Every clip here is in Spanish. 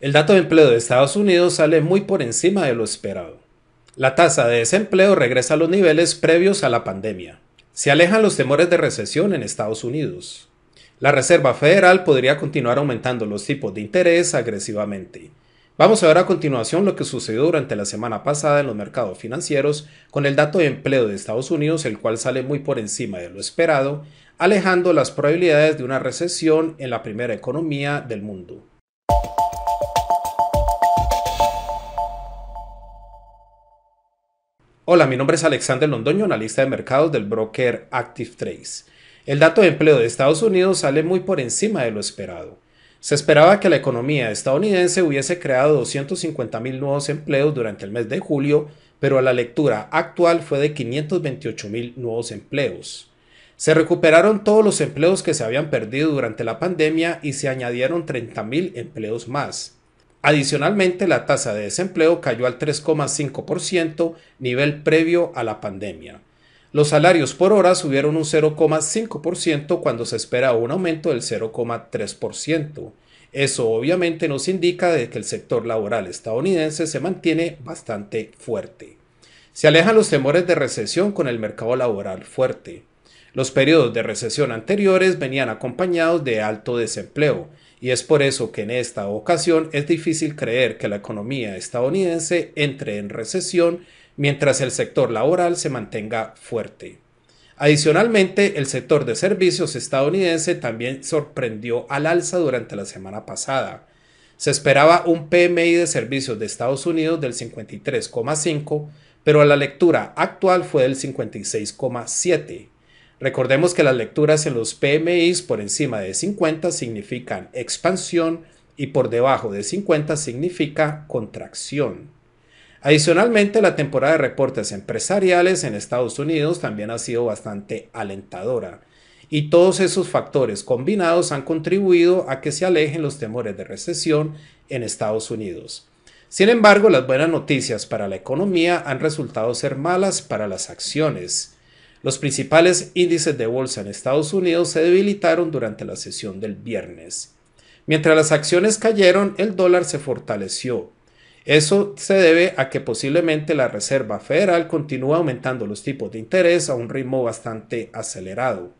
El dato de empleo de Estados Unidos sale muy por encima de lo esperado. La tasa de desempleo regresa a los niveles previos a la pandemia. Se alejan los temores de recesión en Estados Unidos. La Reserva Federal podría continuar aumentando los tipos de interés agresivamente. Vamos a ver a continuación lo que sucedió durante la semana pasada en los mercados financieros con el dato de empleo de Estados Unidos, el cual sale muy por encima de lo esperado, alejando las probabilidades de una recesión en la primera economía del mundo. Hola, mi nombre es Alexander Londoño, analista de mercados del broker Active Trace. El dato de empleo de Estados Unidos sale muy por encima de lo esperado. Se esperaba que la economía estadounidense hubiese creado 250.000 nuevos empleos durante el mes de julio, pero a la lectura actual fue de 528.000 nuevos empleos. Se recuperaron todos los empleos que se habían perdido durante la pandemia y se añadieron 30.000 empleos más. Adicionalmente, la tasa de desempleo cayó al 3,5%, nivel previo a la pandemia. Los salarios por hora subieron un 0,5% cuando se espera un aumento del 0,3%. Eso obviamente nos indica de que el sector laboral estadounidense se mantiene bastante fuerte. Se alejan los temores de recesión con el mercado laboral fuerte. Los periodos de recesión anteriores venían acompañados de alto desempleo, y es por eso que en esta ocasión es difícil creer que la economía estadounidense entre en recesión mientras el sector laboral se mantenga fuerte. Adicionalmente, el sector de servicios estadounidense también sorprendió al alza durante la semana pasada. Se esperaba un PMI de servicios de Estados Unidos del 53,5, pero la lectura actual fue del 56,7. Recordemos que las lecturas en los PMI por encima de 50 significan expansión y por debajo de 50 significa contracción. Adicionalmente, la temporada de reportes empresariales en Estados Unidos también ha sido bastante alentadora y todos esos factores combinados han contribuido a que se alejen los temores de recesión en Estados Unidos. Sin embargo, las buenas noticias para la economía han resultado ser malas para las acciones. Los principales índices de bolsa en Estados Unidos se debilitaron durante la sesión del viernes. Mientras las acciones cayeron, el dólar se fortaleció. Eso se debe a que posiblemente la Reserva Federal continúa aumentando los tipos de interés a un ritmo bastante acelerado.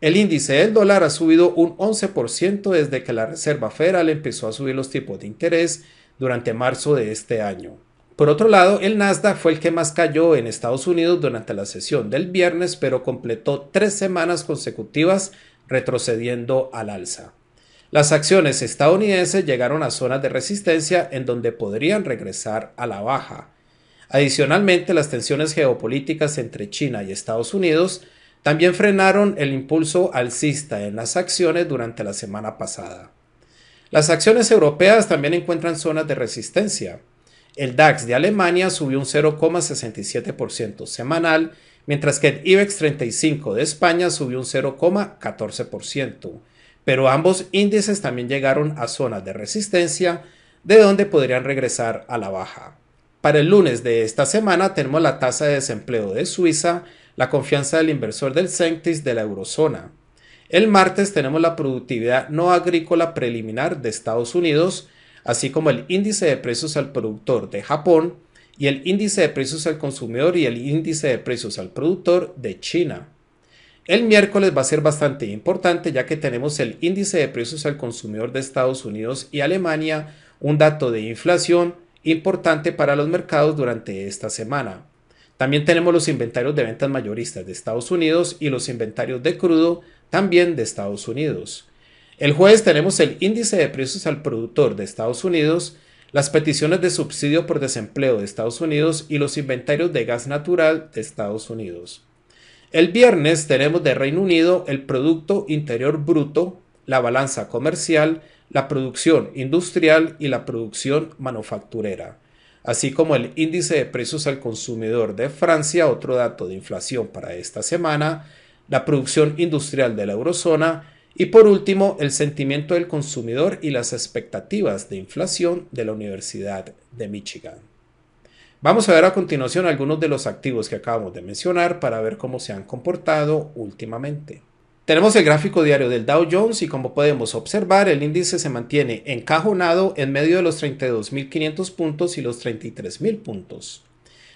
El índice del dólar ha subido un 11% desde que la Reserva Federal empezó a subir los tipos de interés durante marzo de este año. Por otro lado, el Nasdaq fue el que más cayó en Estados Unidos durante la sesión del viernes, pero completó tres semanas consecutivas retrocediendo al alza. Las acciones estadounidenses llegaron a zonas de resistencia en donde podrían regresar a la baja. Adicionalmente, las tensiones geopolíticas entre China y Estados Unidos también frenaron el impulso alcista en las acciones durante la semana pasada. Las acciones europeas también encuentran zonas de resistencia. El DAX de Alemania subió un 0,67% semanal, mientras que el IBEX 35 de España subió un 0,14%, pero ambos índices también llegaron a zonas de resistencia de donde podrían regresar a la baja. Para el lunes de esta semana tenemos la tasa de desempleo de Suiza, la confianza del inversor del Centis de la eurozona. El martes tenemos la productividad no agrícola preliminar de Estados Unidos, así como el índice de precios al productor de Japón y el índice de precios al consumidor y el índice de precios al productor de China. El miércoles va a ser bastante importante ya que tenemos el índice de precios al consumidor de Estados Unidos y Alemania, un dato de inflación importante para los mercados durante esta semana. También tenemos los inventarios de ventas mayoristas de Estados Unidos y los inventarios de crudo también de Estados Unidos. El jueves tenemos el índice de precios al productor de Estados Unidos, las peticiones de subsidio por desempleo de Estados Unidos y los inventarios de gas natural de Estados Unidos. El viernes tenemos de Reino Unido el Producto Interior Bruto, la balanza comercial, la producción industrial y la producción manufacturera, así como el índice de precios al consumidor de Francia, otro dato de inflación para esta semana, la producción industrial de la eurozona, y por último, el sentimiento del consumidor y las expectativas de inflación de la Universidad de Michigan. Vamos a ver a continuación algunos de los activos que acabamos de mencionar para ver cómo se han comportado últimamente. Tenemos el gráfico diario del Dow Jones y como podemos observar el índice se mantiene encajonado en medio de los 32.500 puntos y los 33.000 puntos.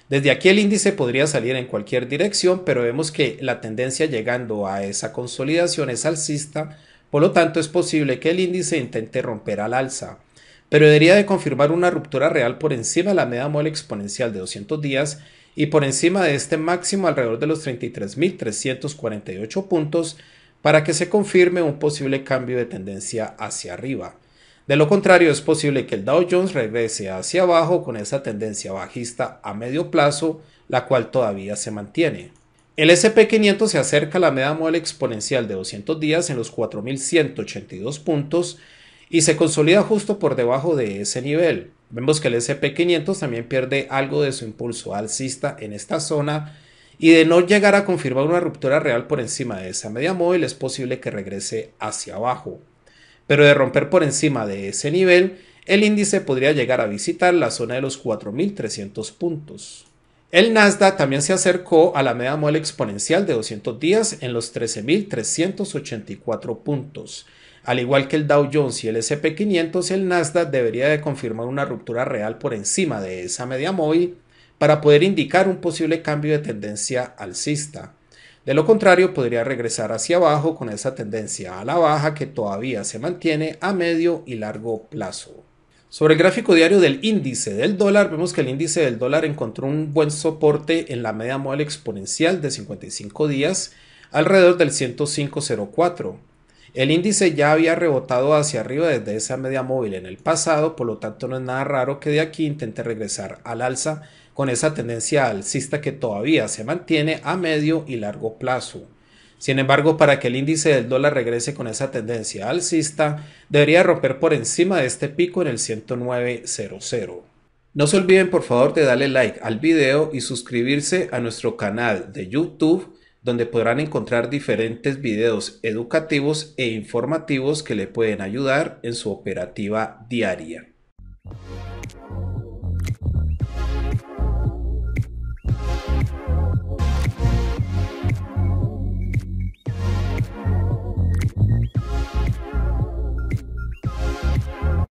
Desde aquí el índice podría salir en cualquier dirección, pero vemos que la tendencia llegando a esa consolidación es alcista, por lo tanto es posible que el índice intente romper al alza. Pero debería de confirmar una ruptura real por encima de la media móvil exponencial de 200 días y por encima de este máximo alrededor de los 33.348 puntos para que se confirme un posible cambio de tendencia hacia arriba. De lo contrario, es posible que el Dow Jones regrese hacia abajo con esa tendencia bajista a medio plazo, la cual todavía se mantiene. El SP500 se acerca a la media móvil exponencial de 200 días en los 4.182 puntos y se consolida justo por debajo de ese nivel. Vemos que el SP500 también pierde algo de su impulso alcista en esta zona y de no llegar a confirmar una ruptura real por encima de esa media móvil es posible que regrese hacia abajo pero de romper por encima de ese nivel, el índice podría llegar a visitar la zona de los 4.300 puntos. El Nasdaq también se acercó a la media móvil exponencial de 200 días en los 13.384 puntos. Al igual que el Dow Jones y el SP500, el Nasdaq debería de confirmar una ruptura real por encima de esa media móvil para poder indicar un posible cambio de tendencia alcista. De lo contrario, podría regresar hacia abajo con esa tendencia a la baja que todavía se mantiene a medio y largo plazo. Sobre el gráfico diario del índice del dólar, vemos que el índice del dólar encontró un buen soporte en la media móvil exponencial de 55 días, alrededor del 105.04. El índice ya había rebotado hacia arriba desde esa media móvil en el pasado, por lo tanto no es nada raro que de aquí intente regresar al alza con esa tendencia alcista que todavía se mantiene a medio y largo plazo. Sin embargo, para que el índice del dólar regrese con esa tendencia alcista, debería romper por encima de este pico en el 109.00. No se olviden por favor de darle like al video y suscribirse a nuestro canal de YouTube donde podrán encontrar diferentes videos educativos e informativos que le pueden ayudar en su operativa diaria.